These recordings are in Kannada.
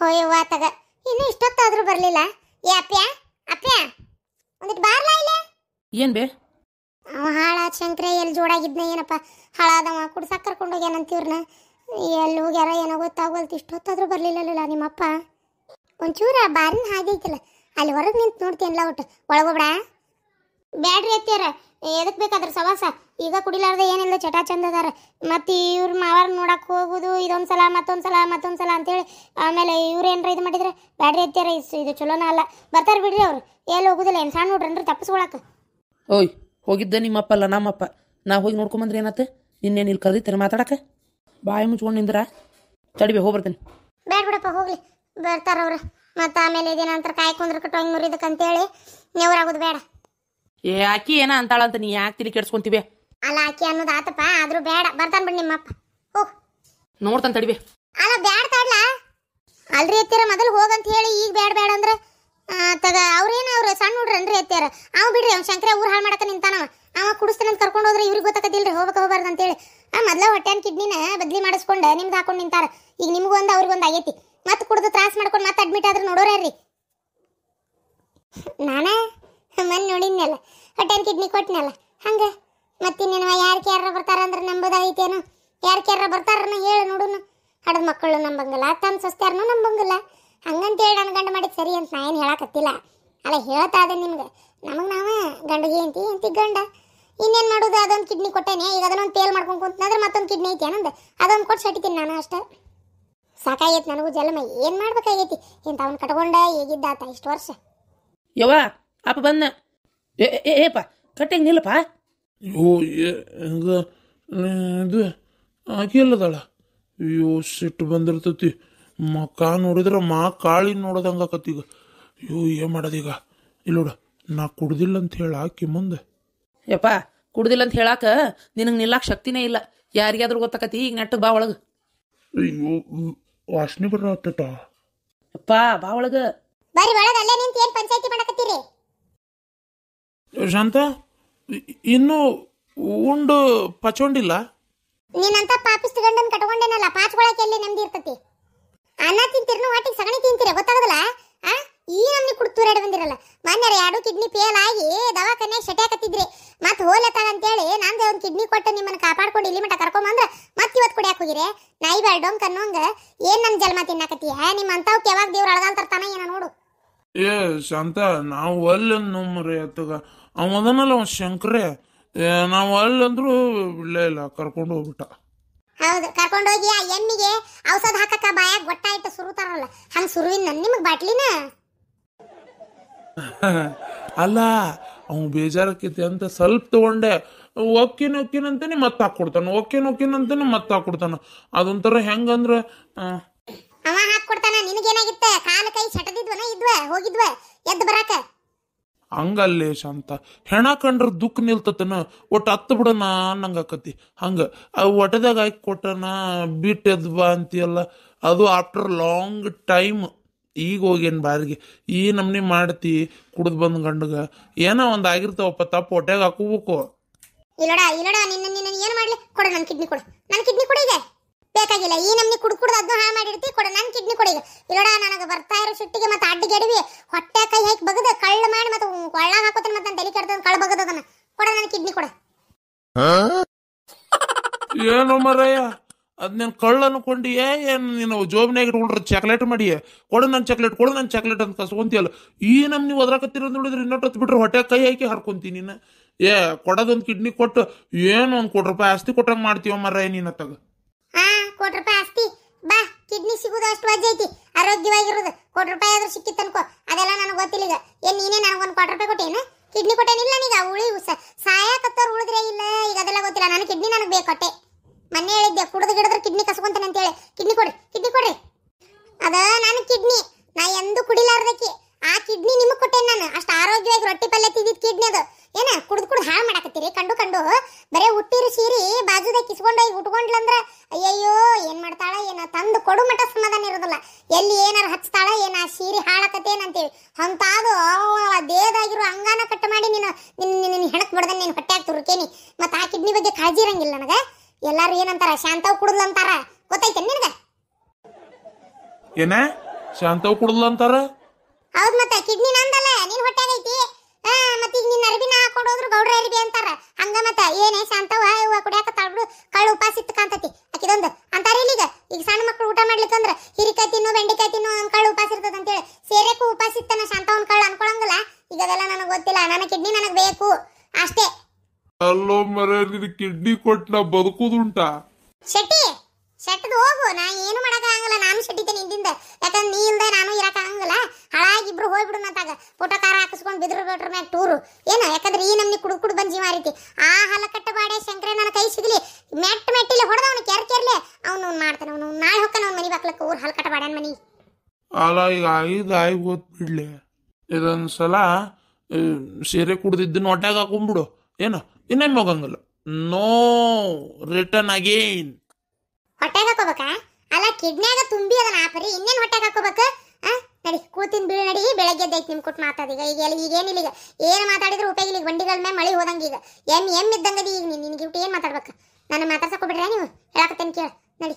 ಹೋಯವ್ವ ತಗ ಇನ್ನು ಇಷ್ಟೊತ್ತಾದ್ರೂ ಬರಲಿಲ್ಲ ಏ ಅಪ್ಪ್ಯ ಅಪ್ಪ್ಯ ಒಂದಿಟ್ಟು ಬಾರ್ಲ ಇಲ್ಲ ಏನ್ ಬೇ ಅವ ಹಾಳ ಶಂಕ್ರೆ ಎಲ್ಲಿ ಜೋಡಾಗಿದ್ನ ಏನಪ್ಪ ಹಾಳಾದವ ಕುಡ್ ಸಕ್ಕರ್ ಕೊಂಡೋಗ್ಯಾನಂತಿವ್ರನ್ನ ಎಲ್ಲಿ ಹೋಗ್ಯಾರ ಏನೋ ಗೊತ್ತಾಗೋಲ್ತು ಇಷ್ಟೊತ್ತಾದ್ರೂ ಬರಲಿಲ್ಲಲ್ಲ ನಿಮ್ಮಪ್ಪ ಒಂಚೂರ ಬಾರಿನ ಹಾಗೆ ಐತಲ್ಲ ಅಲ್ಲಿ ಹೊರಗೆ ನಿಂತು ನೋಡ್ತೇನಲ್ಲ ಒಟ್ಟು ಒಳಗೋಬೇಡ ಬ್ಯಾಡ್ರಿ ಅತ್ತಿಯರ ಎದಕ್ಕೆ ಬೇಕಾದ್ರೆ ಸವಾಸ ಈಗ ಕುಡಿಲಾರ್ದೆ ಏನಿಲ್ಲ ಚಟಾ ಚಂದ ಅದಾರ ಮತ್ತು ಇವ್ರ ಮಾವಾರ ನೋಡಕ್ಕೆ ಹೋಗುದು ಇದೊಂದು ಸಲ ಮತ್ತೊಂದು ಸಲ ಮತ್ತೊಂದು ಸಲ ಅಂತೇಳಿ ಆಮೇಲೆ ಇವ್ರು ಏನ್ರ ಇದು ಮಾಡಿದ್ರೆ ಬ್ಯಾಡ್ರಿ ಅತ್ತಿಯರ ಇಸ್ ಇದು ಚಲೋನ ಅಲ್ಲ ಬರ್ತಾರ ಬಿಡ್ರಿ ಅವ್ರು ಎಲ್ಲಿ ಹೋಗುದಿಲ್ಲ ಏನು ಸಣ್ಣ ನೋಡ್ರಿ ತಪ್ಪಿಸ್ಕೊಳಕ್ಕೆ ಓಯ್ ಹೋಗಿದ್ದ ನಿಮ್ಮಪ್ಪ ಅಲ್ಲ ನಮ್ಮಪ್ಪ ನಾ ಹೋಗಿ ನೋಡ್ಕೊಂಬಂದ್ರೆ ಏನತ್ತೆ ನಿನ್ನೇನು ಇಲ್ಲಿ ಕರೆದಿತ್ತೇನೆ ಮಾತಾಡಕ ಬಾಯಿ ಮುಚ್ಕೊಂಡು ನಿಂದ್ರ ತಡಿಬೇ ಹೋಗಿ ಬರ್ತೀನಿ ಬೇಡ ಬಿಡಪ್ಪ ಹೋಗ್ಲಿ ಬರ್ತಾರವ್ರು ಮತ್ತು ಆಮೇಲೆ ಇದೇನಂತರ ಕಾಯ್ಕೊಂಡ್ರೆ ಕಟ್ಟೋಂಗೆ ಮುರಿದಕ್ಕಂತೇಳಿ ನೆವರಾಗೋದು ಬೇಡ ಏ ಆಕಿ ಏನ ಅಂತಾಳ ಅಂತ ನೀ ಯಾಕೆ ತಿಳಿ ಕೆಡ್ಸ್ಕೊಂತೀವಿ ಅಲ್ಲ ಆಕಿ ಅನ್ನೋದು ಆತಪ್ಪ ಆದ್ರೂ ಬೇಡ ಬರ್ತಾನ ಬಿಡಿ ನಿಮ್ಮಪ್ಪ ಹೋ ನೋಡ್ತಾನ ತಡಿವೆ ಅಲ್ಲ ಬೇಡ ತಾಡ್ಲ ಅಲ್ರಿ ಎತ್ತಿರ ಮೊದಲು ಅಂತ ಹೇಳಿ ಈಗ ಬೇಡ ಬೇಡ ಅಂದ್ರೆ ತಗ ಅವ್ರೇನ ಅವ್ರ ಸಣ್ಣ ಹುಡ್ರನ್ರಿ ಎತ್ತೀರ ಅವ್ ಬಿಡ್ರಿ ಅವ್ನು ಶಂಕರ ಊರು ಹಾಳು ಮಾಡಕ ನಿಂತಾನ ಅವ ಕುಡಿಸ್ತಾನೆ ಅಂತ ಕರ್ಕೊಂಡು ಹೋದ್ರೆ ಇವ್ರಿಗೆ ಗೊತ್ತಾಗದಿಲ್ರಿ ಹೋಗಕ್ಕೆ ಅಂತ ಅಂತೇಳಿ ಆ ಮೊದಲ ಹೊಟ್ಟೆನ್ ಕಿಡ್ನಿನ ಬದ್ಲಿ ಮಾಡಿಸ್ಕೊಂಡು ನಿಮ್ದು ಹಾಕೊಂಡು ನಿಂತಾರ ಈಗ ನಿಮ್ಗೊಂದು ಅವ್ರಿಗೊಂದು ಆಗೈತಿ ಮತ್ತೆ ಕುಡ್ದು ತ್ರಾಸ ಮಾಡ್ಕೊಂಡು ಮತ್ತೆ ಅಡ್ಮಿಟ್ ಆದ್ರೆ ನೋಡೋರ್ಯಾರ್ರಿ ನಾನೇ ಮನ್ ನೋಡಿದ್ನಲ್ಲ ಹೊಟ್ಟೆನ್ ಕಿಡ್ನಿ ಕೊಟ್ನಲ್ಲ ಹಂಗ ಮತ್ತಿನ್ನೇನವ ಯಾರು ಕ್ಯಾರ ಅಂದ್ರೆ ನಂಬೋದಾಗೈತೇನೋ ಯಾರು ಕ್ಯಾರ ಬರ್ತಾರನ್ನ ಹೇಳು ನೋಡುನು ಹಡದ ಮಕ್ಕಳು ನಂಬಂಗಿಲ್ಲ ತನ್ನ ಸೊಸ್ತಾರನು ನಂಬಂಗಿಲ್ಲ ಹೇಳಿ ನನ್ನ ಗಂಡ ಮಾಡಿದ ಸರಿ ಅಂತ ನಾ ಏನು ಹೇಳಕತ್ತಿಲ್ಲ ಅಲ್ಲ ಹೇಳ್ತಾ ಅದೇ ನಿಮ್ಗೆ ನಮಗೆ ನಾವು ಗಂಡಿಗೆ ಅಂತಿ ಅಂತಿ ಗಂಡ ಇನ್ನೇನು ಮಾಡೋದು ಅದೊಂದು ಕಿಡ್ನಿ ಕೊಟ್ಟೇನೆ ಈಗ ಅದನ್ನೊಂದು ಪೇಲ್ ಮಾಡ್ಕೊಂಡು ಕುಂತಂದ್ರೆ ಮತ್ತೊಂದು ಕಿಡ್ನಿ ಐತಿ ಏನಂದ ಅದೊಂದು ಕೊಟ್ಟು ಸಟ್ತೀನಿ ನಾನು ಅಷ್ಟೇ ಸಾಕಾಗೈತಿ ನನಗೂ ಜಲಮ ಏನು ಮಾಡ್ಬೇಕಾಗೈತಿ ಅವ್ನು ಕಟ್ಕೊಂಡ ಆತ ಇಷ್ಟು ವರ್ಷ ಯವ ಅಪ್ಪ ಬಂದ ಏ ಏಪ ಕಟ್ಟಂಗೆ ನಿಲ್ಲಪ್ಪ ಓ ಇದು ಆಕಿ ಅಲ್ಲದಾಳ ಅಯ್ಯೋ ಸಿಟ್ಟು ಬಂದಿರ್ತತಿ ಕಾ ನೋಡಿದ್ರೆ ಮಾ ಕಾಳಿ ನೋಡ್ದಂಗೆ ಆಕತ್ತೀಗ ಅಯ್ಯೋ ಏನು ಮಾಡೋದೀಗ ಇಲ್ಲೋಡ ನಾ ಕುಡ್ದಿಲ್ಲ ಅಂತ ಹೇಳ ಆಕಿ ಮುಂದೆ ಯಪ್ಪ ಕುಡ್ದಿಲ್ಲ ಅಂತ ಹೇಳಾಕ ನಿನಗೆ ನಿಲ್ಲಾಕ ಶಕ್ತಿನೇ ಇಲ್ಲ ಯಾರಿಗಾದ್ರೂ ಗೊತ್ತಾಕತಿ ಈಗ ನೆಟ್ಟು ಬಾ ಒಳಗೆ ಅಯ್ಯೋ ವಾಸನೆ ಬರತ್ತಟ ಯಪ್ಪ ಬಾ ಒಳಗೆ ಬರೀ ಒಳಗೆ ಅಲ್ಲೇ ನಿಂತು ಏನು ಪಂಚಾಯತಿ ಮಾಡಕತ್ತೀರಿ ಶಾಂತ ಇನ್ನು ಉಂಡು ಪಚೊಂಡಿಲ್ಲ ನೀನಂತ ಪಾಪಿಸ್ಟ್ ಗಂಡನ್ ಕಟ್ಕೊಂಡೇನಲ್ಲ ಪಾಚ್ಕೊಳಕ್ಕೆ ಎಲ್ಲಿ ನೆಮ್ಮದಿ ಇರ್ತತಿ ಅನ್ನ ತಿಂತಿರ್ನು ಹೊಟ್ಟಿಗೆ ಸಗಣಿ ತಿಂತೀರ ಗೊತ್ತಾಗದಲ್ಲ ಆ ಈ ನಮ್ನಿ ಕುಡ್ತೂರಾಡಿ ಬಂದಿರಲ್ಲ ಮೊನ್ನೆ ಎರಡು ಕಿಡ್ನಿ ಫೇಲ್ ಆಗಿ ದವಾಖಾನೆ ಶಟ್ಯಾಕತ್ತಿದ್ರಿ ಮತ್ತೆ ಹೋಲತ್ತಾಗ ಅಂತೇಳಿ ನಂದು ಒಂದು ಕಿಡ್ನಿ ಕೊಟ್ಟು ನಿಮ್ಮನ್ನ ಕಾಪಾಡ್ಕೊಂಡು ಇಲ್ಲಿ ಮಟ ಕರ್ಕೊಂಬಂದ್ರ ಮತ್ತೆ ಇವತ್ತು ಕುಡಿಯಾಕ ಹೋಗಿರಿ ನಾಯಿ ಬ್ಯಾಡ ಡೊಂಕ್ ಅನ್ನೋಂಗ ಏನ್ ನನ್ನ ಜನ್ಮ ತಿನ್ನಾಕತ್ತೀಯ ಅಂತವ್ ಯಾವಾಗ ದೇವ್ರ ಅಳಗಾಲ್ ತರ್ತಾನ ಏನೋ ನೋಡು ಏ ಶಾಂತ ನಾವು ಅಲ್ಲೊಂದು ನೋಮ್ರಿ ಅತ್ತಗ ಅವ ಅದನಲ್ಲ ಅವ್ನು ಶಂಕರೇ ನಾವು ಅಲ್ಲಂದ್ರೂ ಬಿಡ್ಲೇ ಇಲ್ಲ ಕರ್ಕೊಂಡು ಹೋಗ್ಬಿಟ್ಟ ಹೌದು ಕರ್ಕೊಂಡು ಹೋಗಿ ಆ ಎಮ್ಮಿಗೆ ಔಷಧ ಹಾಕಕ ಬಾಯಾಗ ಗೊತ್ತಾಯ್ತು ಸುರುತಾರಲ್ಲ ಹಂಗೆ ಸುರುವಿನ ನನ್ನ ನಿಮಗೆ ಬಾಟ್ಲಿನ ಅಲ್ಲ ಅವ್ನು ಬೇಜಾರಕ್ಕಿತ್ತು ಅಂತ ಸ್ವಲ್ಪ ತಗೊಂಡೆ ಒಕ್ಕಿನ ಒಕ್ಕಿನಂತಾನೆ ಮತ್ತೆ ಹಾಕ್ಕೊಡ್ತಾನೆ ಒಕ್ಕಿನ ಒಕ್ಕಿನಂತಾನೆ ಮತ್ತೆ ಹಾಕ್ಕೊಡ್ತಾನೆ ಅದೊಂಥರ ಹೆಂಗಂದ್ರೆ ಅವ ಕಾಲ ಕೈ ಚಟದಿದ್ವನ ಇದ್ವ ಹೋಗಿದ್ವ ಎದ್ದು ಬರಾಕ ಹಂಗಲ್ಲೇ ಶಾಂತ ಹೆಣ ಕಂಡ್ರ ದುಃಖ ನಿಲ್ತತನ ಒಟ್ಟು ಹತ್ತು ಬಿಡೋಣ ಅನ್ನಂಗಾಕತಿ ಹಂಗೆ ಆ ಒಟದಾಗ ಹಾಕಿ ಕೊಟ್ಟನ ಬಿಟ್ಟು ಎದ್ದು ಬಾ ಅಂತೀಯಲ್ಲ ಅದು ಆಫ್ಟರ್ ಲಾಂಗ್ ಟೈಮ್ ಈಗ ಹೋಗೇನು ಬಾರಿಗೆ ಈ ನಮ್ನಿ ಮಾಡ್ತಿ ಕುಡ್ದು ಬಂದ ಗಂಡಗ ಏನೋ ಒಂದು ಆಗಿರ್ತಾವಪ್ಪ ತಪ್ಪು ಹೊಟ್ಟೆಗೆ ಹಾಕೋಬೇಕು ಇಲ್ಲಡ ಇಲ್ಲಡ ನಿನ್ನ ನಿನ್ನ ಏನು ಮಾಡಲಿ ಕೊಡು ನನ್ನ ಕಿಡ್ನಿ ಕೊಡು ನನ್ನ ಕಿಡ್ನಿ ಕೊಡು ಈಗ ಬೇಕಾಗಿಲ್ಲ ಈ ನಮ್ಮ ಕುಡ್ ಕುಡ್ದು ಅದನ್ನ ಹಾಳು ಮಾಡಿರ್ತಿ ಕೊಡ ನನ್ನ ಕಿಡ್ನಿ ಕೊಡಿ ಇಲ್ಲೋಡ ನನಗೆ ಬರ್ತಾ ಇರೋ ಸಿಟ್ಟಿಗೆ ಮತ್ತೆ ಅಡ್ಡಿ ಗೆಡವಿ ಹೊಟ್ಟೆ ಕೈ ಹಾಕಿ ಬಗದ ಕಳ್ಳ ಮಾಡಿ ಮತ್ತೆ ಒಳ್ಳ ಹಾಕೋತನ ಮತ್ತೆ ತಲೆ ಕೆಡ್ತಾನೆ ಕಳ್ಳ ಬಗದ ಅದನ್ನ ಕೊಡ ನನ್ನ ಕಿಡ್ನಿ ಕೊಡ ಏನು ಮರಯ್ಯ ಅದನ್ನೇನು ಕಳ್ಳ ಕೊಂಡಿಯೇ ಏನು ನೀನು ಜೋಬ್ನಾಗ ಇಟ್ಕೊಂಡ್ರೆ ಚಾಕ್ಲೇಟ್ ಮಾಡಿ ಕೊಡು ನನ್ನ ಚಾಕ್ಲೇಟ್ ಕೊಡು ನನ್ನ ಚಾಕ್ಲೇಟ್ ಅಂತ ಕಸ್ಕೊಂತಿಯಲ್ಲ ಈ ನಮ್ಮ ನೀವು ಒದ್ರಾಕತ್ತಿರೋದು ನೋಡಿದ್ರೆ ಇನ್ನೊಟ್ಟು ಬಿಟ್ರೆ ಹೊಟ್ಟೆ ಕೈ ಹಾಕಿ ಹರ್ಕೊಂತೀನಿ ನೀನು ಏ ಕೊಡೋದೊಂದು ಕಿಡ್ನಿ ಕೊಟ್ಟು ಏನು ಒಂದು ಕೊಟ್ರಪ್ಪ ಆಸ್ತಿ ಕೊಟ್ಟಂಗೆ ಮಾಡ್ತೀವ ಮರ ನೀನು ತಗ ಕೋಟಿ ರೂಪಾಯಿ ಆಸ್ತಿ ಬಾ ಕಿಡ್ನಿ ಸಿಗುದು ಅಷ್ಟು ವಜ್ಜೆ ಐತಿ ಆರೋಗ್ಯವಾಗಿರೋದು ಕೋಟಿ ರೂಪಾಯಿ ಆದ್ರೂ ಸಿಕ್ಕಿತ್ತು ಅನ್ಕೋ ಅದೆಲ್ಲ ನನಗೆ ಗೊತ್ತಿಲ್ಲ ಈಗ ಏನ್ ನೀನೇ ನನಗೊಂದು ಕೋಟಿ ರೂಪಾಯಿ ಕೊಟ್ಟೇನು ಕಿಡ್ನಿ ಕೊಟ್ಟೇನಿಲ್ಲ ನೀಗ ಉಳಿ ಸಾಯಕತ್ತವ್ರು ಉಳಿದ್ರೆ ಇಲ್ಲ ಈಗ ಅದೆಲ್ಲ ಗೊತ್ತಿಲ್ಲ ನನ್ ಕಿಡ್ನಿ ನನಗೆ ಬೇಕು ಮೊನ್ನೆ ಹೇಳಿದ್ದೆ ಕುಡಿದು ಗಿಡದ್ರ ಕಿಡ್ನಿ ಕಸ್ಕೊಂತಾನೆ ಅಂತೇಳಿ ಕಿಡ್ನಿ ಕೊಡಿ ಕಿಡ್ನಿ ಕೊಡಿ ಅಂತಾರ ಗೊತ್ತೈತೆ ನಿನಗ ಏನ ಶಾಂತವ್ ಕುಡ್ದು ಅಂತಾರ ಹೌದ್ ಮತ್ತ ಕಿಡ್ನಿ ನಂದಲ್ಲ ನಿನ್ ಹೊಟ್ಟೆಗ ಐತಿ ಹಾ ಮತ್ತ ಈಗ ನಿನ್ನ ಅರಿಬಿನ ನಾ ಹೋದ್ರು ಗೌಡ್ರ ಅರಿಬಿ ಅಂತಾರ ಹಂಗ ಮತ್ತ ಏನೇ ಶಾಂತವ ಇವ ಕುಡಿಯಾಕ ತಳ್ಬಿಡು ಕಳ್ಳು ಉಪಾಸ ಇತ್ತಕಂತತಿ ಅಕ್ಕಿದೊಂದು ಅಂತಾರ ಇಲ್ಲಿಗ ಈಗ ಸಣ್ಣ ಮಕ್ಕಳು ಊಟ ಮಾಡ್ಲಿಕ್ಕಂದ್ರ ಹಿರಿಕಾಯಿ ತಿನ್ನು ಬೆಂಡೆಕಾಯಿ ತಿನ್ನು ಅವ್ನ ಕಳ್ಳು ಉಪಾಸ ಇರ್ತದ ಅಂತೇಳಿ ಸೇರೆಕು ಉಪಾಸ ಇತ್ತನ ಶಾಂತವನ್ ಕಳ್ಳು ಅನ್ಕೊಳಂಗಲ್ಲ ಈಗ ಅದೆಲ್ಲ ನನಗೆ ಗೊತ್ತಿಲ್ಲ ನನ್ನ ಕಿಡ್ನಿ ನನಗೆ ಬೇಕು ಅಷ್ಟೇ ಅಲ್ಲೋ ಮರ ನಿನ್ ಕಿಡ್ನಿ ಕೊಟ್ಟ ಬದುಕುದುಂಟಾ ಶೆಟ್ಟಿ ಶೆಟ್ಟದ ಹೋಗು ನಾ ಏನು ಮಾಡಕ್ಕಾಗಲ್ಲ ನಾನು ಶೆಟ್ಟಿತೆ ನಿಂದಿಂದ ಯಾಕಂದ್ರೆ ನೀ ಇಲ್ದೆ ನಾನು ಇರಕ್ಕಾಗಲ್ಲ ಹಾಳಾಗಿ ಇಬ್ರು ಹೋಗ್ಬಿಡು ಮತ್ತಾಗ ಫೋಟೋ ಕಾರ ಹಾಕಿಸ್ಕೊಂಡು ಬಿದ್ರು ಬಿಟ್ರ ಮ್ಯಾಗ ಟೂರು ಏನು ಯಾಕಂದ್ರೆ ಈ ನಮ್ಮ ಕುಡುಕುಡು ಕುಡು ಬಂದು ಜೀವ ಆ ಹಲಕಟ್ಟ ಬಾಡೆ ಶಂಕರ ನನ್ನ ಕೈ ಸಿಗಲಿ ಮೆಟ್ಟ ಮೆಟ್ಟಿಲಿ ಹೊಡೆದ ಕೆರ್ ಕೆರ್ಲೆ ಅವನು ಅವ್ನು ಮಾಡ್ತಾನೆ ಅವನು ನಾಳೆ ಹೊಕ್ಕ ಅವ್ನ ಮನಿ ಬಾಕ್ಲಕ್ಕ ಊರು ಹಲ ಬಾಡ್ಯಾನ ಮನಿ ಅಲ್ಲ ಈಗ ಐದು ಬಿಡ್ಲಿ ಇದೊಂದು ಸಲ ಸೀರೆ ಕುಡ್ದಿದ್ದು ಹೊಟ್ಯಾಗ ಹಾಕೊಂಡ್ಬಿಡು ಏನು ಇನ್ನೇನು ಮಗಂಗಲ್ಲ ನೋ ರಿಟರ್ನ್ ಅಗೇನ್ ಹೊಟ್ಟೆ ಹಾಕೋಬೇಕ ಅಲ್ಲ ಕಿಡ್ನ್ಯಾಗ ತುಂಬಿ ಅದನ್ನ ಆಪರಿ ಇನ್ನೇನ್ ಹೊಟ್ಟೆ ಹಾಕೋಬೇಕು ನಡಿ ಕೂತಿನ ಬಿಡಿ ನಡಿ ಬೆಳಗ್ಗೆ ಎದ್ದೈತಿ ನಿಮ್ ಕೊಟ್ಟು ಮಾತಾಡಿದ ಈಗ ಎಲ್ಲಿ ಈಗ ಏನಿಲ್ಲ ಈಗ ಏನು ಮಾತಾಡಿದ್ರು ಉಪಯೋಗ ಇಲ್ಲ ಬಂಡಿಗಳ ಮೇಲೆ ಮಳೆ ಹೋದಂಗೆ ಈಗ ಎಮ್ ಎಮ್ ಇದ್ದಂಗದಿ ಈಗ ನೀನು ನಿನಗೆ ಬಿಟ್ಟು ಏನು ಮಾತಾಡ್ಬೇಕು ನಾನು ಮಾತಾಡ್ಸಕೊಬಿಡ್ರೆ ನೀವು ಹೇಳಕತ್ತೇನೆ ಕೇಳ ನಡಿ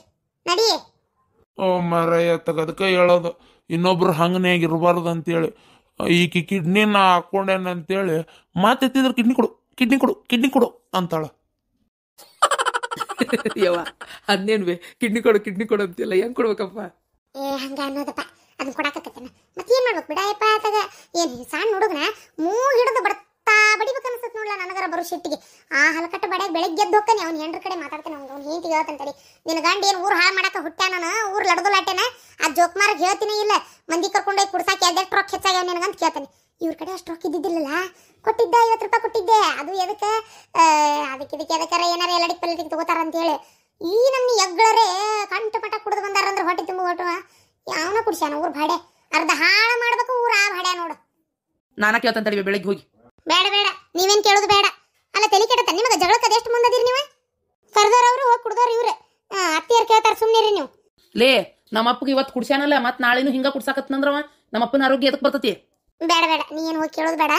ನಡಿ ಓ ಮರಯ್ಯ ತಗದಕ್ಕೆ ಹೇಳೋದು ಇನ್ನೊಬ್ರು ಹಂಗನೇ ಆಗಿರ್ಬಾರ್ದು ಅಂತೇಳಿ ಈಕೆ ಕಿಡ್ನಿನ ಹಾಕೊಂಡೇನಂತೇಳಿ ಮಾತೆತ್ತಿದ್ರೆ ಕಿಡ್ನಿ ಕೊಡು ಕಿಡ್ನಿ ಕೊಡು ಕಿಡ್ನಿ ಕೊಡು ಅಂತಾಳ ಯವ್ವ ಅದೇನ್ವೆ ಕಿಡ್ನಿ ಕೊಡು ಕಿಡ್ನಿ ಕೊಡು ಅಂತಿಲ್ಲ ಹೆಂಗ್ ಕೊಡ್ಬೇಕಪ್ಪ ಏ ಹಂಗ ಅನ್ನೋದಪ್ಪ ಅದನ್ನ ಕೊಡಾಕತ್ತೇನ ಮತ್ತೆ ಏನ್ ಮಾಡ್ಬೇಕು ಬಿಡಾಯಪ್ಪ ಅದಾಗ ಏನ್ ಸಣ್ಣ ಹುಡುಗನ ಮೂ ಹಿಡಿದು ಬರ್ತಾ ಬಡಿಬೇಕ ಅನ್ಸತ್ ನೋಡ್ಲ ನನಗರ ಬರೋ ಶೆಟ್ಟಿಗೆ ಆ ಹಲಕಟ್ಟ ಬಡ ಬೆಳಗ್ಗೆ ಎದ್ದು ಹೋಗ್ತಾನೆ ಅವ್ನ ಹೆಂಡ್ರ ಕಡೆ ಮಾತಾಡ್ತಾನೆ ಅವ್ನು ಅವ್ನು ಹೇಳ್ತಿ ನಿನ್ ಗಂಡ ಏನು ಊರು ಹಾಳು ಮಾಡಾಕ ಹುಟ್ಟ್ಯಾನ ಊರು ಲಡ್ದು ಲಾಟೇನ ಆ ಜೋಕ್ಮಾರ್ಗೆ ಹೇಳ್ತೀನಿ ಇಲ್ಲ ಮಂದಿ ಕರ್ಕೊಂಡೋಗಿ ಕುಡ್ಸಾಕಿ ಅದೆಷ್ಟು ರೊಕ್ಕ ಹೆಚ್ಚಾಗ್ಯಾವ ನಿನಗಂತ ಕೇಳ್ತಾನೆ ಇವ್ರ ಕಡೆ ಅಷ್ಟು ರೊಕ್ಕ ಇದ್ದಿದ್ದಿಲ್ಲಲ್ಲ ಕೊಟ್ಟಿದ್ದೆ ಐವತ್ತು ರೂಪಾಯಿ ಕೊಟ್ಟಿದ್ದೆ ಅದು ಎದಕ್ಕೆ ಅದಕ್ಕೆ ಇದಕ್ಕೆ ಎದಕ್ಕಾರ ಏನಾರ ಎಲ್ಲ ಪಲ್ಲಡಿಗೆ ತಗೋತಾರ ಅಂತೇಳಿ ಈ ನಮ್ಮ ಎಗ್ಳರೇ ಕಂಟು ಪಟ ಕುಡಿದು ಬಂದಾರಂದ್ರೆ ಹೊಟ್ಟೆ ತುಂಬ ಹೊಟ್ಟು ಯಾವನ ಕುಡ್ಸ್ಯಾನ ಊರ್ ಭಾಡೆ ಅರ್ಧ ಹಾಳು ಮಾಡ್ಬೇಕು ಊರ ಆ ಭಾಡೆ ನೋಡು ನಾನು ಕೇಳ್ತಂತ ತಡಿ ಬೆಳಿಗ್ಗೆ ಹೋಗಿ ಬೇಡ ಬೇಡ ನೀವೇನ್ ಕೇಳೋದು ಬೇಡ ಅಲ್ಲ ತಲೆ ಕೆಡತ್ತ ನಿಮಗೆ ಜಗಳಕ್ಕೆ ಅದೆಷ್ಟು ಮುಂದದಿರಿ ನೀವು ಕರೆದವ್ರು ಅವರು ಹೋಗಿ ಕುಡ್ದವ್ರು ಇವ್ರೆ ಅತ್ತಿಯರು ಕೇಳ್ತಾರೆ ಸುಮ್ಮನೆ ರೀ ನೀವು ಲೇ ನಮ್ಮಪ್ಪಗೆ ಇವತ್ತು ಕುಡ್ಸ್ಯಾನಲ್ಲ ಮತ್ತೆ ನಾಳೆನೂ ಹಿಂಗೆ ಕುಡ್ಸಾಕತ್ತಂದ್ರವ ನಮ್ಮಪ್ಪನ ಆರೋಗ್ಯ ಎದಕ್ಕೆ ಬರ್ತತಿ ಬೇಡ ಬೇಡ ನೀನು ಹೋಗಿ ಕೇಳೋದು ಬೇಡ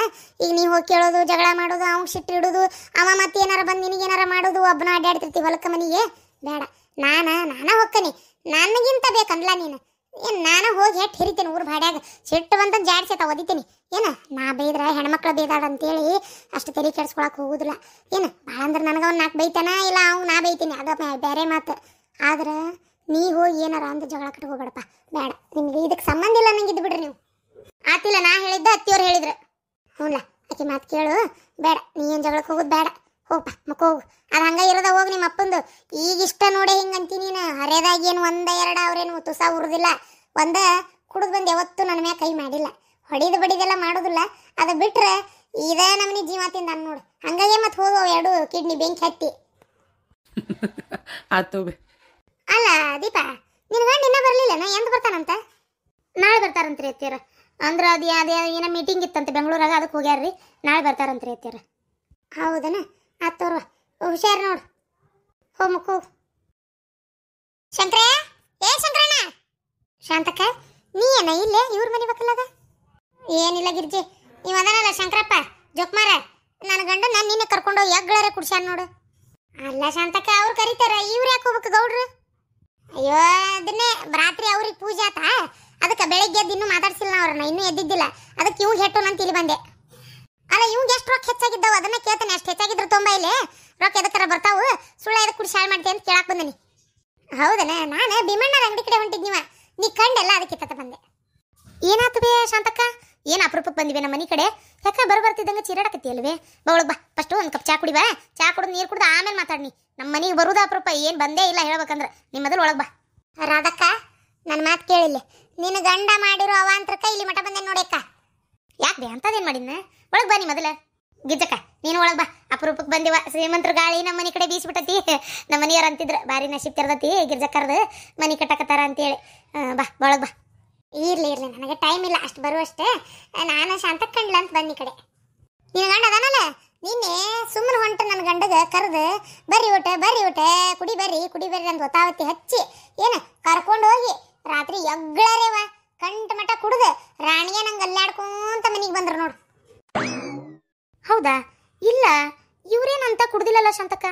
ಈಗ ನೀವು ಹೋಗಿ ಕೇಳೋದು ಜಗಳ ಮಾಡೋದು ಅವ್ನು ಸಿಟ್ಟು ಇಡೋದು ಅವ ಮತ್ತೆ ಏನಾರ ಬಂದು ಏನಾರ ಮಾಡೋದು ಒಬ್ಬನ ಅಡ್ಡಾಡ್ತಿರ್ತೀವಿ ಹೊಲಕ ಮನೆಗೆ ಬೇಡ ನಾನ ನಾನ ಹೋಗ್ತೇನೆ ನನಗಿಂತ ಬೇಕಂದ್ಲ ನೀನು ಏನು ನಾನು ಹೋಗಿ ಹೆಟ್ಟು ಹಿರಿತೀನಿ ಊರು ಭಾಡ್ಯಾಗ ಸಿಟ್ಟು ಬಂದ ಜಾಡ್ಸೇತ ಒದಿತೀನಿ ಏನು ನಾ ಬೈದ್ರೆ ಹೆಣ್ಮಕ್ಳು ಬೈದಾಡ ಅಂತೇಳಿ ಅಷ್ಟು ತೆರಿಗೆ ಕೆಡ್ಸ್ಕೊಳಕ್ಕೆ ಹೋಗುದಿಲ್ಲ ಏನು ಭಾಳ ಅಂದ್ರೆ ನನಗೆ ಅವ್ನು ನಾಲ್ಕು ಬೈತಾನ ಇಲ್ಲ ಅವ್ನು ನಾ ಬೈತೀನಿ ಅದ ಬೇರೆ ಮಾತು ಆದ್ರೆ ನೀ ಹೋಗಿ ಏನಾರ ಅಂತ ಜಗಳ ಕಟ್ಕೋಬೇಡಪ್ಪ ಬೇಡ ನಿಮ್ಗೆ ಇದಕ್ಕೆ ಸಂಬಂಧ ಇಲ್ಲ ನಂಗೆ ಬಿಡ್ರಿ ನೀವು ಆತಿಲ್ಲ ನಾ ಹೇಳಿದ್ದ ಅತ್ತಿಯವ್ರು ಹೇಳಿದ್ರು ಹ್ಞೂಲ್ಲ ಆಕೆ ಮಾತು ಕೇಳು ಬೇಡ ನೀ ಏನು ಜಗಳಕ್ಕೆ ಹೋಗೋದು ಬೇಡ ಹೋಗ ಮಕ್ಕ ಹೋಗು ಅದು ಹಂಗೆ ಇರೋದ ಹೋಗಿ ನಿಮ್ಮ ಅಪ್ಪಂದು ಈಗಿಷ್ಟ ನೋಡಿ ಅಂತೀನಿ ನೀನು ಹರೆಯದಾಗಿ ಏನು ಒಂದ ಎರಡು ಅವ್ರೇನು ತುಸ ಒಂದ ಕುಡಿದು ಬಂದು ಯಾವತ್ತೂ ನನ್ನ ಮ್ಯಾಗ ಕೈ ಮಾಡಿಲ್ಲ ಹೊಡಿದು ಬಡಿದೆಲ್ಲ ಮಾಡೋದಿಲ್ಲ ಅದು ಬಿಟ್ಟರೆ ಇದೇ ನಮ್ಮನಿ ಜೀವ ತಿಂದ ನೋಡು ಹಂಗಾಗೆ ಮತ್ತೆ ಹೋಗು ಎರಡು ಕಿಡ್ನಿ ಬೆಂಕಿ ಹತ್ತಿ ಅಲ್ಲ ದೀಪಾ ನಿನ್ನ ಗಂಡ ಇನ್ನೂ ಬರಲಿಲ್ಲ ನಾ ಎಂದು ಬರ್ತಾನಂತ ನಾಳೆ ಬರ್ತಾರಂತ್ರಿ ಅತ್ತಿಯರ ಅಂದ್ರೆ ಅದು ಅದೇ ಏನೋ ಮೀಟಿಂಗ್ ಇತ್ತಂತೆ ಬೆಂಗಳೂರಾಗ ಅದಕ್ಕೆ ಹೋಗ್ಯಾರ್ರಿ ನಾಳೆ ಬರ್ತಾರಂತ್ರಿ ಹೇಳ್ತೀರ ಹೌದನ ಆತೋರ್ವ ಹುಷಾರ್ ನೋಡು ಹೋ ಮುಕ್ಕು ಶಂಕರ ಏ ಶಂಕರಣ್ಣ ಶಾಂತಕ್ಕ ನೀ ಏನ ಇಲ್ಲೇ ಇವ್ರ ಮನೆ ಬೇಕಲ್ಲದ ಏನಿಲ್ಲ ಗಿರ್ಜಿ ನೀವು ಅದನಲ್ಲ ಶಂಕರಪ್ಪ ಮಾರ ನನ್ನ ಗಂಡ ನಾನು ನಿನ್ನೆ ಕರ್ಕೊಂಡು ಯಗ್ಗಳಾರೆ ಕುಡ್ಸ್ಯಾನ ನೋಡು ಅಲ್ಲ ಶಾಂತಕ್ಕ ಅವ್ರು ಕರೀತಾರ ಇವ್ರು ಯಾಕೆ ಹೋಗ್ಬೇಕು ಗೌಡ್ರು ಅಯ್ಯೋ ಅದನ್ನೇ ರಾತ್ರಿ ಅವ್ರಿಗೆ ಪೂಜೆ ಆತಾ ಅದಕ್ಕೆ ಬೆಳಿಗ್ಗೆ ಎದ್ದು ಇನ್ನೂ ಮಾತಾಡ್ಸಿಲ್ಲ ಅವ್ರನ್ನ ಇನ್ನೂ ಎದ್ದಿದ್ದಿಲ್ಲ ಅದಕ್ಕೆ ಇವ್ ಹೆಟ್ಟು ನಾನು ತಿಳಿ ಬಂದೆ ಅಲ್ಲ ಇವ್ಗೆ ಎಷ್ಟು ರೊಕ್ಕ ಹೆಚ್ಚಾಗಿದ್ದಾವ ಅದನ್ನ ಕೇಳ್ತಾನೆ ಅಷ್ಟು ಹೆಚ್ಚಾಗಿದ್ರು ತುಂಬ ಇಲ್ಲಿ ರೊಕ್ಕ ಎದಕ್ಕಾರ ಬರ್ತಾವು ಸುಳ್ಳ ಎದಕ್ಕೆ ಕುಡಿ ಶಾಳೆ ಅಂತ ಕೇಳಕ್ ಬಂದಿನಿ ಹೌದನ ನಾನು ಭೀಮಣ್ಣರ ಅಂಗಡಿ ಕಡೆ ಹೊಂಟಿದ್ನಿವ ನೀ ಕಂಡೆಲ್ಲ ಅದಕ್ಕೆ ತತ ಬಂದೆ ಏನಾತು ಬೇ ಶಾಂತಕ್ಕ ಏನು ಅಪರೂಪಕ್ಕೆ ಬಂದಿವೆ ನಮ್ಮ ಮನೆ ಕಡೆ ಯಾಕ ಬರ ಬರ್ತಿದ್ದಂಗೆ ಚೀರಾಡಕತ್ತಿ ಅಲ್ವೇ ಬವಳಗ್ ಬಾ ಫಸ್ಟು ಒಂದು ಕಪ್ ಚಾ ಕುಡಿ ಬಾ ಚಾ ಕುಡಿದು ನೀರು ಕುಡ್ದು ಆಮೇಲೆ ಮಾತಾಡಿನಿ ನಮ್ಮ ಮನೆಗೆ ಬರುದ ಅಪರೂಪ ಏನು ಬಂದೇ ಇಲ್ಲ ಹೇಳ್ಬೇಕಂದ್ರೆ ನಿಮ್ಮದ್ರ ಒಳಗೆ ಬಾ ರಾಧಕ್ಕ ನನ್ನ ಮಾತು ಕೇಳಿಲ್ಲ ನಿನ್ನ ಗಂಡ ಮಾಡಿರೋ ಅವಾಂತರಕ್ಕ ಇಲ್ಲಿ ಮಠ ಬಂದೆ ನೋಡಿಯಕ್ಕ ಯಾಕೆ ಬೇ ಅಂಥದ್ದೇನು ಮಾಡಿದ್ನ ಒಳಗೆ ಬನ್ನಿ ಮೊದಲ ಗಿಜ್ಜಕ್ಕ ನೀನು ಒಳಗೆ ಬಾ ಅಪರೂಪಕ್ಕೆ ಬಂದಿವ ಶ್ರೀಮಂತ್ರ ಗಾಳಿ ನಮ್ಮ ಮನೆ ಕಡೆ ಬೀಸ್ಬಿಟ್ಟತಿ ನಮ್ಮ ಮನೆಯವ್ರು ಅಂತಿದ್ರು ಭಾರಿ ನಶಿಪ್ ತೆರದತಿ ಗಿರ್ಜಕ್ಕರ್ದು ಮನೆ ಕಟ್ಟಕತ್ತಾರ ಅಂತೇಳಿ ಬಾ ಒಳಗೆ ಬಾ ಇರ್ಲಿ ಇರ್ಲಿ ನನಗೆ ಟೈಮ್ ಇಲ್ಲ ಅಷ್ಟು ಬರುವಷ್ಟೇ ನಾನು ಶಾಂತ ಕಂಡ್ಲ ಅಂತ ಬನ್ನಿ ಕಡೆ ನಿನ್ನ ಗಂಡ ಅದಾನಲ್ಲ ನಿನ್ನೆ ಸುಮ್ಮನೆ ಹೊಂಟು ನನ್ನ ಗಂಡಗೆ ಕರೆದು ಬರ್ರಿ ಊಟ ಬರ್ರಿ ಊಟ ಕುಡಿ ಬರ್ರಿ ಕುಡಿ ಬರ್ರಿ ಅಂತ ಗೊತ್ತಾವತ್ತಿ ಹಚ್ಚಿ ಏನು ಕರ್ಕೊಂಡು ಹೋಗಿ ರಾತ್ರಿ ಎಗ್ಗಳರೇವ ಕಂಟ ಮಠ ಕುಡಿದು ರಾಣಿಯ ನಂಗೆ ಅಲ್ಲಾಡ್ಕೊಂತ ಮನೆಗೆ ಬಂದ್ರು ನೋಡು ಹೌದಾ ಇಲ್ಲ ಇವ್ರೇನಂತ ಕುಡ್ದಿಲ್ಲಲ್ಲ ಶಾಂತಕ್ಕ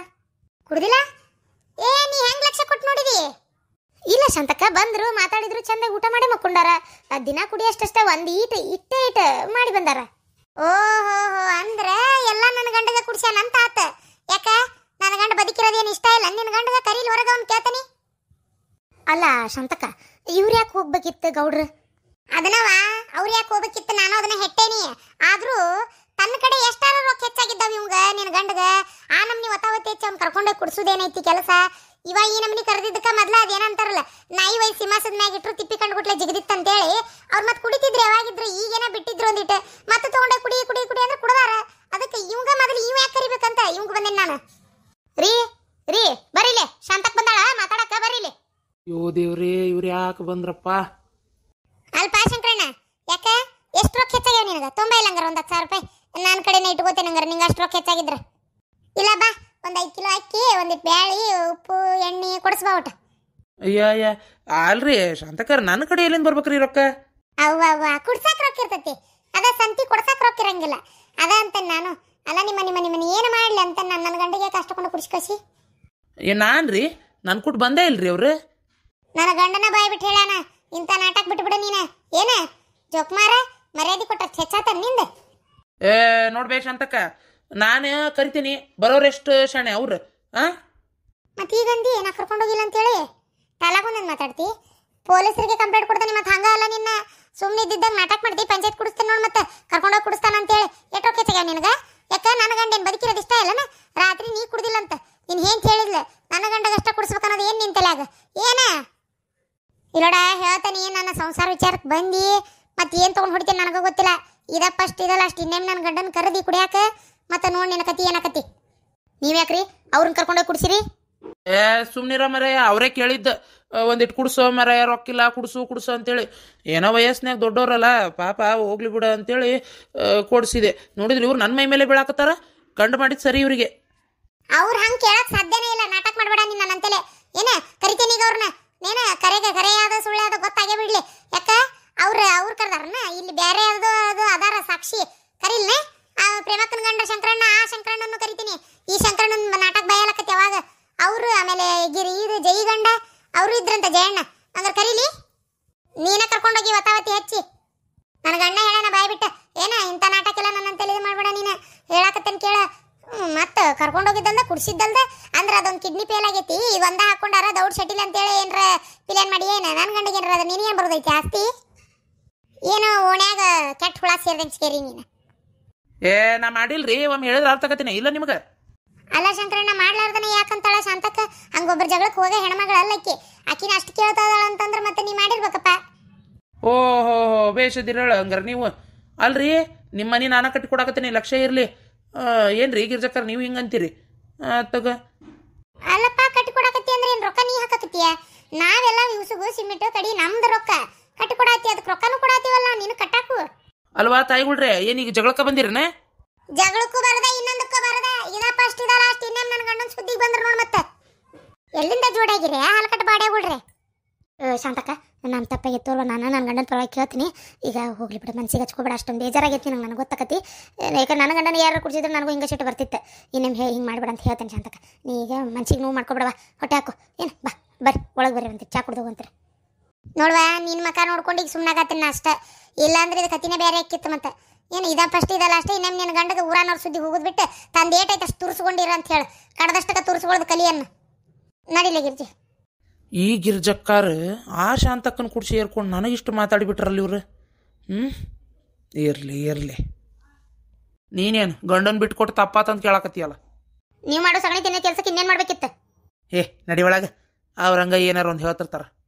ಕುಡ್ದಿಲ್ಲ ಏ ನೀ ಹೆಂಗ್ ಲಕ್ಷ ಕೊಟ್ಟು ನೋಡಿದಿ ಇಲ್ಲ ಶಾಂತಕ್ಕ ಬಂದ್ರು ಮಾತಾಡಿದ್ರು ಚಂದ ಊಟ ಮಾಡಿ ಮಕ್ಕೊಂಡಾರ ದಿನ ಕುಡಿಯಷ್ಟಷ್ಟ ಒಂದ್ ಈಟ್ ಇಟ್ಟೆ ಇಟ್ ಮಾಡಿ ಬಂದಾರ ಓಹೋ ಅಂದ್ರ ಎಲ್ಲ ನನ್ನ ಗಂಡಗ ಅಂತ ಆತ ಯಾಕ ನನ್ನ ಗಂಡ ಬದುಕಿರೋದೇನು ಇಷ್ಟ ಇಲ್ಲ ನಿನ್ನ ಗಂಡಗ ಕರೀಲಿ ಹೊರಗ ಅವ್ನು ಕೇಳ್ತಾನೆ ಅಲ್ಲ ಶಾಂತಕ್ಕ ಇವ್ರು ಯಾಕೆ ಹೋಗ್ಬೇಕಿತ್ತು ಗೌಡ್ರು ಅದನವ ಅವ್ರು ಯಾಕೆ ಹೋಗ್ಬೇಕಿತ್ತು ನಾನು ಅದನ್ನ ಹೆಟ್ಟೇನಿ ಆದ್ರೂ ತನ್ನ ಕಡೆ ಎಷ್ಟಾರ ರೊಕ್ಕ ಹೆಚ್ಚಾಗಿದ್ದಾವ ಇವಂಗ ನಿನ್ನ ಗಂಡಗ ಆ ನಮ್ನಿ ಒತ್ತಾವತ್ತಿ ಹೆಚ್ಚು ಕರ್ಕೊಂಡೋಗಿ ಕುಡಿಸೋದೇನೈತಿ ಕೆಲಸ ಇವ ಈ ನಮ್ನಿ ಕರೆದಿದ್ದಕ್ಕ ಮೊದ್ಲ ಅದೇನಂತಾರಲ್ಲ ನಾಯಿ ವೈ ಸಿಂಹಾಸದ ಮ್ಯಾಗ ಇಟ್ರು ತಿಪ್ಪಿ ಕಂಡುಗುಟ್ಲೆ ಜಿಗಿದಿತ್ತು ಅಂತೇಳಿ ಅವ್ರು ಮತ್ತೆ ಕುಡಿತಿದ್ರೆ ಯಾವಾಗಿದ್ರು ಈಗೇನ ಬಿಟ್ಟಿದ್ರು ಒಂದಿಟ್ಟು ಮತ್ತೆ ತಗೊಂಡೆ ಕುಡಿ ಕುಡಿ ಕುಡಿ ಅಂದ್ರೆ ಕುಡದಾರ ಅದಕ್ಕೆ ಇವಂಗ ಮೊದಲು ಇವ ಯಾಕೆ ಕರಿಬೇಕಂತ ಇವಂಗ ಬಂದೇನಿ ನಾನು ರೀ ರೀ ಬರೀಲೆ ಶಾಂತಕ್ಕೆ ಬಂದಾಳ ಮಾತಾಡಕ ಬರೀಲೆ ಯೋ ದೇವ್ರಿ ಇವ್ರು ಯಾಕೆ ಬಂದ್ರಪ್ಪ ಅಲ್ಪ ಶಂಕರಣ್ಣ ಯಾಕ ಎಷ್ಟು ರೊಕ್ಕ ಹೆಚ್ಚಾಗ್ಯಾವ ನಿನಗ ತುಂಬ ಇಲ್ಲ ಹಂಗಾರ ಒಂದು ಹತ್ತು ಸಾವಿರ ರೂಪಾಯಿ ನನ್ನ ಕಡೆನೇ ಇಟ್ಕೋತೇನೆ ಹಂಗಾರ ನಿಂಗೆ ಅಷ್ಟು ರೊಕ್ಕ ಹೆಚ್ಚಾಗಿದ್ರ ಇಲ್ಲ ಬಾ ಒಂದು ಐದು ಕಿಲೋ ಅಕ್ಕಿ ಒಂದಿಟ್ಟು ಬ್ಯಾಳಿ ಉಪ್ಪು ಎಣ್ಣೆ ಕೊಡಿಸ್ಬಾ ಅಯ್ಯೋ ಅಯ್ಯ ಅಯ್ಯ ಅಲ್ರಿ ಶಾಂತಕರ್ ನನ್ನ ಕಡೆ ಎಲ್ಲಿಂದ ಬರ್ಬೇಕ್ರಿ ರೊಕ್ಕ ಅವ್ವ ಅವ್ವ ಕುಡ್ಸಾಕ್ ರೊಕ್ಕ ಇರ್ತೈತಿ ಅದ ಸಂತಿ ಕೊಡ್ಸಾಕ್ ರೊಕ್ಕ ಇರಂಗಿಲ್ಲ ಅದ ಅಂತ ನಾನು ಅಲ್ಲ ನಿಮ್ಮ ನಿಮ್ಮ ನಿಮ್ಮನ್ನ ಏನು ಮಾಡಲಿ ಅಂತ ನಾನು ನನ್ನ ಗಂಡಿಗೆ ಕಷ್ಟಕೊಂಡು ಕುಡಿಸ್ಕೊಸಿ ಏ ನಾನು ರೀ ನನ್ನ ಕೂಟ ಬಂದೇ ಇಲ್ರಿ ಅವ್ರು ನನ್ನ ಗಂಡನ ಬಾಯಿ ಬಿಟ್ಟು ಹೇಳಾನ ಇಂಥ ನಾಟಕ ಬಿಟ್ಬಿಡು ನೀನು ಏನ ಮಾರ ಮರ್ಯಾದೆ ಕೊಟ್ಟ ಚೆಚ್ಚಾತ ನಿಂದ ಏ ನೋಡ್ಬೇಕು ಶಾಂತಕ್ಕ ನಾನೇ ಕರಿತೀನಿ ಬರೋರೆಷ್ಟು ಶಾಣೆ ಅವ್ರು ಆ ಮತ್ತೆ ಈಗಂದಿ ನಾ ಕರ್ಕೊಂಡೋಗಿಲ್ಲ ಅಂತೇಳಿ ತಾಲಾಗೊಂದನ್ ಮಾತಾಡ್ತಿ ಪೊಲೀಸರಿಗೆ ಕಂಪ್ಲೇಂಟ್ ಕೊಡ್ತಾನೆ ಮತ್ತೆ ಹಂಗ ಅಲ್ಲ ನಿನ್ನ ಸುಮ್ಮನೆ ಇದ್ದಿದ್ದಾಗ ನಾಟಕ ಮಾಡ್ತಿ ಪಂಚಾಯತ್ ಕುಡಿಸ್ತಾನೆ ನೋಡಿ ಮತ್ತೆ ಕರ್ಕೊಂಡೋಗಿ ಕುಡಿಸ್ತಾನ ಅಂತೇಳಿ ಎಟ್ಟೋ ಕೆಚ್ಚಗ್ಯಾವ ನಿನಗ ಯಾಕ ನನ್ನ ಗಂಡೇನು ಬದುಕಿರೋದು ಇಷ್ಟ ಇಲ್ಲನ ರಾತ್ರಿ ನೀ ಕುಡ್ದಿಲ್ಲ ಅಂತ ನೀನು ಏನು ಹೇಳಿದ್ಲ ನನ್ನ ಗಂಡಗಷ್ಟ ಕುಡಿಸ್ಬೇಕನ್ನೋದು ಏನು ನಿನ್ ತಲೆಯಾಗ ಏನ ಇಲ್ಲೋಡ ಹೇಳ್ತಾನೆ ನನ್ನ ಸಂಸಾರ ವಿಚಾರಕ್ಕೆ ಬಂದು ಮತ್ತೆ ಏನು ತೊಗೊಂಡು ಹೊಡಿತೀನಿ ನನಗೂ ಗೊತ್ತಿಲ್ಲ ಇದ ಫಸ್ಟ್ ಇದಲ್ಲ ಅಷ್ಟು ಇನ್ನೇನು ನನ್ನ ಗಂಡನ ಕರೆದಿ ಕುಡಿಯಾಕ ಮತ್ತೆ ನೋಡಿ ನೆನಕತಿ ಏನಕತಿ ನೀವ್ಯಾಕ್ರಿ ಅವ್ರನ್ನ ಕರ್ಕೊಂಡೋಗಿ ಕುಡಿಸಿರಿ ಏ ಸುಮ್ಮನಿರ ಮರೆಯ ಅವರೇ ಕೇಳಿದ್ದ ಒಂದಿಟ್ಟು ಕುಡ್ಸೋ ಮರಯ ರೊಕ್ಕಿಲ್ಲ ಕುಡ್ಸು ಕುಡ್ಸು ಅಂತೇಳಿ ಏನೋ ವಯಸ್ಸಿನಾಗ ದೊಡ್ಡವರಲ್ಲ ಪಾಪ ಹೋಗ್ಲಿ ಬಿಡ ಅಂತೇಳಿ ಕೊಡಿಸಿದೆ ನೋಡಿದ್ರಿ ಇವ್ರು ನನ್ನ ಮೈ ಮೇಲೆ ಬೀಳಾಕತ್ತಾರ ಕಂಡು ಮಾಡಿದ್ ಸರಿ ಇವರಿಗೆ ಅವ್ರು ಹಂಗೆ ಕೇಳಕ್ ಸಾಧ್ಯನೇ ಇಲ್ಲ ನಾಟಕ ಮಾಡಬೇಡ ನೀನು ನನ್ನಂತಲೇ ಏನೇ ಕರಿತೇನೆ ಈಗ ಅವ್ರನ್ನ ನೀನು ಕರೆಗ ಕರೆಯಾದ ಸುಳ್ಳಾದ ಗೊತ್ತಾಗೇ ಬಿಡ್ಲಿ ಯಾಕ ಅವ್ರ ಅವ್ರು ಕರ್ದಾರನ ಇಲ್ಲಿ ಬೇರೆ ಅದು ಅದು ಅದಾರ ಸಾಕ್ಷಿ ಕರಿಲ್ನೆ ಆ ಪ್ರೇಮಕ್ಕನ ಗಂಡ ಶಂಕರಣ್ಣ ಆ ಶಂಕರಣ್ಣನ್ನು ಕರಿತೀನಿ ಈ ಶಂಕರಣ್ಣ ನಾಟಕ ಬಯಲಕತ್ತೆ ಅವಾಗ ಅವರು ಆಮೇಲೆ ಗಿರಿ ಇದು ಜೈ ಗಂಡ ಅವರು ಇದ್ರಂತ ಜಯಣ್ಣ ಅಂದ್ರೆ ಕರೀಲಿ ನೀನ ಕರ್ಕೊಂಡೋಗಿ ವತಾವತಿ ಹಚ್ಚಿ ನನ್ನ ಗಂಡ ಬಾಯ್ ಬಾಯ್ಬಿಟ್ಟ ಏನ ಇಂಥ ನಾಟಕ ಎಲ್ಲ ನನ್ನಂತ ಇದು ಮಾಡ್ಬೇಡ ನೀನು ಹೇಳಾಕತ್ತೇನ್ ಕೇಳ ಮತ್ತೆ ಕರ್ಕೊಂಡೋಗಿದ್ದಲ್ದ ಕುಡಿಸಿದ್ದಲ್ದ ಅಂದ್ರೆ ಅದೊಂದು ಕಿಡ್ನಿ ಫೇಲ್ ಆಗೈತಿ ಒಂದ ಹಾಕೊಂಡಾರ ದೌಡ್ ಶಟಿಲ್ ಅಂತೇಳಿ ಏನ್ರ ಪಿಲೇನ್ ಮಾಡಿ ಏನ ನನ್ನ ಗಂಡಿಗೆ ಏನ್ರ ಅದ ನಿನಗೇನು ಬರೋದೈತಿ ಆಸ್ತಿ ಏನು ಓಣ್ಯಾಗ ಕೆಟ್ಟ ಹುಳ ಸೇರ್ದಂಗೆ ಸೇರಿ ನೀನು ಏ ನಾ ಮಾಡಿಲ್ರಿ ಒಮ್ಮೆ ಹೇಳಿದ್ರ ಅರ್ಥ ಇಲ್ಲ ನಿಮಗೆ ಅಲ್ಲ ಶಂಕರಣ್ಣ ಮಾಡ್ಲಾರ್ದನ ಯಾಕಂತಾಳ ಶಾಂತಕ್ಕ ಹಂಗೊಬ್ಬರ ಜಗಳಕ್ಕೆ ಹೋಗ ಹೆಣ್ಮಗಳ ಅಕ್ಕಿ ಅಕ್ಕಿನ ಅಷ್ಟು ಕೇಳ್ತಾದಾಳ ಅಂತಂದ್ರೆ ಮತ್ತೆ ನೀ ಮಾಡಿರ್ಬೇಕಪ್ಪ ಓಹೋ ಬೇಷದಿರಳ ಹಂಗಾರೆ ನೀವು ಅಲ್ರಿ ನಿಮ್ಮ ಮನೆ ನಾನು ಕಟ್ಟಿ ಕೊಡಾಕತ್ತೀನಿ ಲಕ್ಷ ಇರಲಿ ಏನ್ರಿ ಗಿರ್ಜಕ್ಕರ್ ನೀವು ಹಿಂಗೆ ಅಂತೀರಿ ತಗೋ ಅಲ್ಲಪ್ಪ ಕಟ್ಟಿ ಕೊಡಾಕತ್ತಿ ಅಂದ್ರೆ ಏನು ರೊಕ್ಕ ನೀ ಹಾಕಕತ್ತೀಯ ನಾವೆಲ್ಲ ಉಸುಗು ಸಿಮೆಂಟ್ ಕಡಿ ನಮ್ದು ರೊಕ್ಕ ಕಟ್ಟಿ ಕೊಡಾತಿ ಅದಕ್ಕೆ ರೊಕ್ಕನು ಕೊಡಾತೀವಲ್ಲ ನೀನು ಕಟ್ಟಾಕು ಅಲ್ವಾ ತಾಯಿಗುಳ್ರೆ ಏನೀಗ ಜಗಳಕ್ಕೆ ಬಂದಿರನ ಜಗಳಕ್ಕೂ ಬರದ ಇನ್ನೊಂದಕ್ಕೂ ಬರದ ಇದ ಫಸ್ಟ್ ಇದ ಲಾಸ್ಟ್ ಇನ್ನೇ ನನ್ನ ಗಂಡನ ಸುದ್ದಿಗೆ ಬಂದ್ರು ನೋಡಿ ಮತ್ತೆ ಎಲ್ಲಿಂದ ಜೋಡಾಗಿರಿ ಹಾಲು ಕಟ್ಟು ಬಾಡ್ಯಾಗಳ್ರೆ ಶಾಂತಕ ನಮ್ಮ ತಪ್ಪಾಗಿತ್ತು ಅಲ್ವ ನಾನು ನನ್ನ ಗಂಡನ ಪರವಾಗಿ ಕೇಳ್ತೀನಿ ಈಗ ಹೋಗ್ಲಿ ಬಿಡು ಮನ್ಸಿಗೆ ಹಚ್ಕೊಬೇಡ ಅಷ್ಟೊಂದು ಬೇಜಾರಾಗೈತಿ ನಂಗೆ ನನಗೆ ಗೊತ್ತಾಗತಿ ಯಾಕೆ ನನ್ನ ಗಂಡನ ಯಾರು ಕುಡಿಸಿದ್ರೆ ನನಗೂ ಹಿಂಗೆ ಸಿಟ್ಟು ಬರ್ತಿತ್ತು ಇನ್ನೇನು ಹೇ ಹಿಂಗೆ ಮಾಡ್ಬೇಡ ಅಂತ ಹೇಳ್ತೇನೆ ಶಾಂತಕ ನೀ ಈಗ ಮನ್ಸಿಗೆ ನೋವು ಮಾಡ್ಕೊಬೇಡವಾ ಹೊಟ್ಟೆ ಹಾಕು ಏನು ಬಾ ಬರ್ರಿ ಒಳಗೆ ಬರ್ರಿ ಅಂತ ಚಾ ಕುಡ್ದು ಅಂತಾರೆ ನೋಡುವ ನಿನ್ನ ಮಕ್ಕ ನೋಡ್ಕೊಂಡು ಈಗ ಸುಮ್ಮನಾಗತ್ತೀನಿ ಅಷ್ಟೇ ಇಲ್ಲಾಂದ್ರೆ ಇದು ಕತಿನೇ ಬೇರೆ ಹಾಕಿತ್ತು ಮತ್ತೆ ಏನು ಇದ ಫಸ್ಟ್ ಇದಲ್ಲ ಅಷ್ಟೇ ಇನ್ನೇನು ನಿನ್ನ ಗಂಡದ ಊರಾನವ್ರ ಸುದ್ದಿ ಬಿಟ್ಟು ತಂದು ಏಟೈತೆ ಅಷ್ಟು ತುರ್ಸ್ಕೊಂಡಿರೋ ಅಂತ ಹೇಳಿ ಕಡದಷ್ಟಕ್ಕೆ ತುರ್ಸ್ಕೊಳ್ಳೋದು ಕಲಿಯನ್ನು ನಡಿಲೇ ಗಿರ್ಜಿ ಈ ಗಿರ್ಜಕ್ಕಾರ ಆ ಶಾಂತಕ್ಕನ ಕುಡ್ಸಿ ಏರ್ಕೊಂಡು ನನಗಿಷ್ಟು ಮಾತಾಡಿಬಿಟ್ರಲ್ಲ ಇವ್ರು ಹ್ಞೂ ಇರಲಿ ಇರಲಿ ನೀನೇನು ಗಂಡನ ಬಿಟ್ಕೊಟ್ಟು ತಪ್ಪಾತಂತ ಕೇಳಾಕತ್ತೀಯಲ್ಲ ನೀವು ಮಾಡೋ ಸಗಣಿ ತಿನ್ನೋ ಕೆಲಸಕ್ಕೆ ಇನ್ನೇನು ಮಾಡ್ಬೇಕಿತ್ತ ಏ ನಡಿ ಒಳಗೆ ಅವ್ರಂಗ ಏನಾರು ಒಂದು ಹೇಳ್ತಿರ್ತಾರ